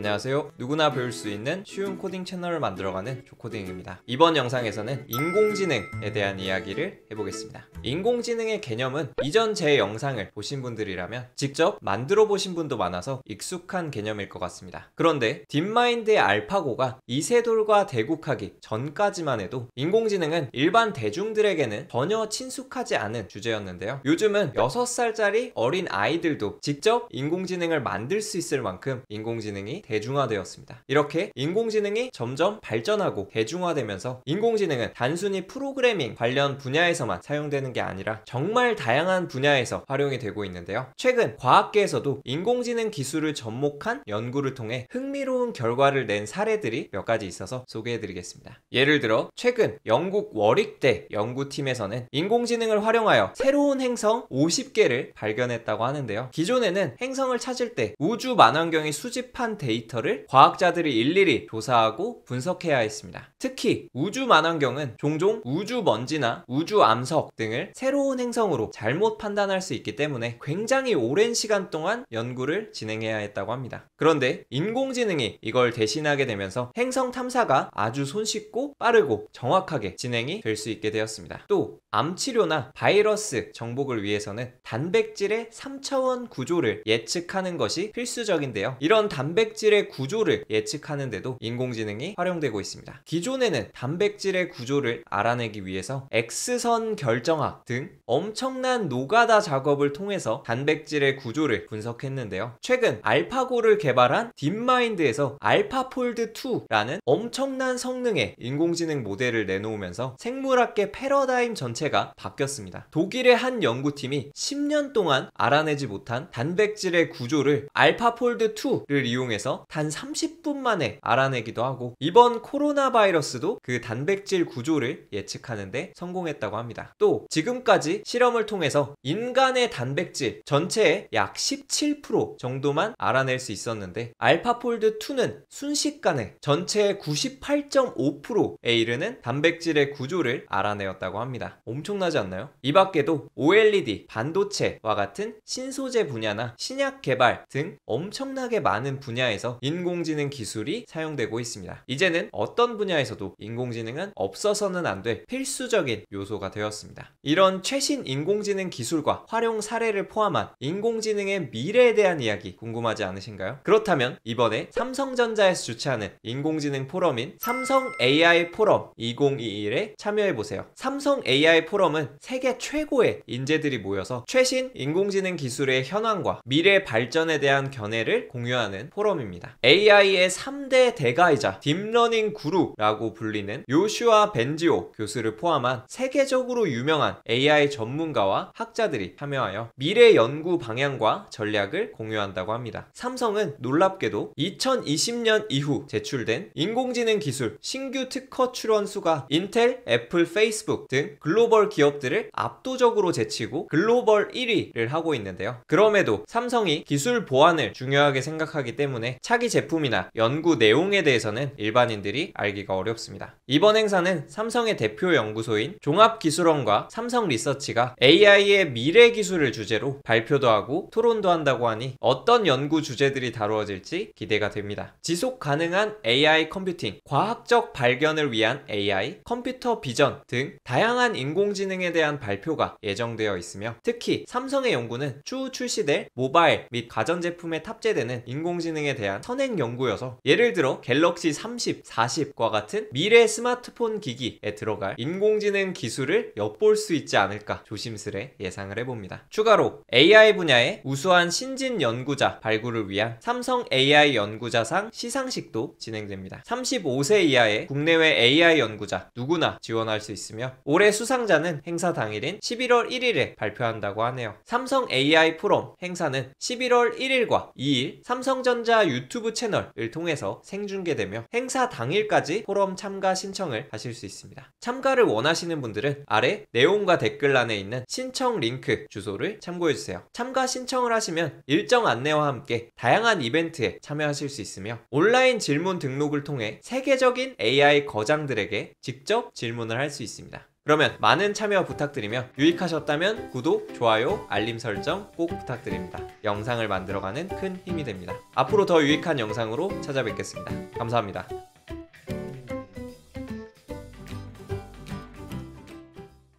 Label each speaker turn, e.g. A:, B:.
A: 안녕하세요 누구나 배울 수 있는 쉬운 코딩 채널을 만들어가는 조코딩입니다 이번 영상에서는 인공지능에 대한 이야기를 해보겠습니다 인공지능의 개념은 이전 제 영상을 보신 분들이라면 직접 만들어 보신 분도 많아서 익숙한 개념일 것 같습니다 그런데 딥마인드의 알파고가 이세돌과 대국하기 전까지만 해도 인공지능은 일반 대중들에게는 전혀 친숙하지 않은 주제였는데요 요즘은 6살짜리 어린 아이들도 직접 인공지능을 만들 수 있을 만큼 인공지능이 대 대중화되었습니다. 이렇게 인공지능이 점점 발전하고 대중화되면서 인공지능은 단순히 프로그래밍 관련 분야에서만 사용되는 게 아니라 정말 다양한 분야에서 활용이 되고 있는데요. 최근 과학계에서도 인공지능 기술을 접목한 연구를 통해 흥미로운 결과를 낸 사례들이 몇 가지 있어서 소개해드리겠습니다. 예를 들어 최근 영국 워릭대 연구팀에서는 인공지능을 활용하여 새로운 행성 50개를 발견했다고 하는데요. 기존에는 행성을 찾을 때 우주 만환경이 수집한 데이터 데이터를 과학자들이 일일이 조사하고 분석해야 했습니다. 특히 우주 만환경은 종종 우주 먼지나 우주 암석 등을 새로운 행성으로 잘못 판단할 수 있기 때문에 굉장히 오랜 시간 동안 연구를 진행해야 했다고 합니다. 그런데 인공지능이 이걸 대신하게 되면서 행성 탐사가 아주 손쉽고 빠르고 정확하게 진행이 될 수 있게 되었습니다. 또 암치료나 바이러스 정복을 위해서는 단백질의 3차원 구조를 예측하는 것이 필수적인데요. 이런 단백질의 구조를 예측하는데도 인공지능이 활용되고 있습니다. 기존 기존에는 단백질의 구조를 알아내기 위해서 X선 결정학 등 엄청난 노가다 작업을 통해서 단백질의 구조를 분석했는데요. 최근 알파고를 개발한 딥마인드에서 알파폴드2라는 엄청난 성능의 인공지능 모델을 내놓으면서 생물학계 패러다임 전체가 바뀌었습니다. 독일의 한 연구팀이 10년 동안 알아내지 못한 단백질의 구조를 알파폴드2를 이용해서 단 30분 만에 알아내기도 하고 이번 코로나 바이러스 바이러스도 그 단백질 구조를 예측하는데 성공했다고 합니다. 또 지금까지 실험을 통해서 인간의 단백질 전체의 약 17% 정도만 알아낼 수 있었는데 알파폴드2는 순식간에 전체의 98.5%에 이르는 단백질의 구조를 알아내었다고 합니다. 엄청나지 않나요? 이 밖에도 OLED, 반도체와 같은 신소재 분야나 신약 개발 등 엄청나게 많은 분야에서 인공지능 기술이 사용되고 있습니다. 이제는 어떤 분야에서 분야에서도 인공지능은 없어서는 안 될 필수적인 요소가 되었습니다. 이런 최신 인공지능 기술과 활용 사례를 포함한 인공지능의 미래에 대한 이야기 궁금하지 않으신가요? 그렇다면 이번에 삼성전자에서 주최하는 인공지능 포럼인 삼성 AI 포럼 2021에 참여해보세요. 삼성 AI 포럼은 세계 최고의 인재들이 모여서 최신 인공지능 기술의 현황과 미래 발전에 대한 견해를 공유하는 포럼입니다. AI의 3대 대가이자 딥러닝 구루라고 라고 불리는 요슈아 벤지오 교수를 포함한 세계적으로 유명한 AI 전문가와 학자들이 참여하여 미래 연구 방향과 전략을 공유한다고 합니다. 삼성은 놀랍게도 2020년 이후 제출된 인공지능 기술 신규 특허 출원 수가 인텔, 애플, 페이스북 등 글로벌 기업들을 압도적으로 제치고 글로벌 1위를 하고 있는데요. 그럼에도 삼성이 기술 보안을 중요하게 생각하기 때문에 차기 제품이나 연구 내용에 대해서는 일반인들이 알기가 어려워요 어렵습니다. 이번 행사는 삼성의 대표 연구소인 종합기술원과 삼성 리서치가 AI의 미래 기술을 주제로 발표도 하고 토론도 한다고 하니 어떤 연구 주제들이 다루어질지 기대가 됩니다. 지속 가능한 AI 컴퓨팅, 과학적 발견을 위한 AI, 컴퓨터 비전 등 다양한 인공지능에 대한 발표가 예정되어 있으며 특히 삼성의 연구는 추후 출시될 모바일 및 가전제품에 탑재되는 인공지능에 대한 선행 연구여서 예를 들어 갤럭시 30, 40과 같은 같은 미래 스마트폰 기기에 들어갈 인공지능 기술을 엿볼 수 있지 않을까 조심스레 예상을 해봅니다. 추가로 AI 분야의 우수한 신진 연구자 발굴을 위한 삼성 AI 연구자상 시상식도 진행됩니다. 35세 이하의 국내외 AI 연구자 누구나 지원할 수 있으며 올해 수상자는 행사 당일인 11월 1일에 발표한다고 하네요. 삼성 AI 프롬 행사는 11월 1일과 2일 삼성전자 유튜브 채널을 통해서 생중계되며 행사 당일까지 포럼 포럼 참가 신청을 하실 수 있습니다. 참가를 원하시는 분들은 아래 내용과 댓글란에 있는 신청 링크 주소를 참고해주세요. 참가 신청을 하시면 일정 안내와 함께 다양한 이벤트에 참여하실 수 있으며 온라인 질문 등록을 통해 세계적인 AI 거장들에게 직접 질문을 할 수 있습니다. 그러면 많은 참여 부탁드리며 유익하셨다면 구독, 좋아요, 알림 설정 꼭 부탁드립니다. 영상을 만들어가는 큰 힘이 됩니다. 앞으로 더 유익한 영상으로 찾아뵙겠습니다. 감사합니다.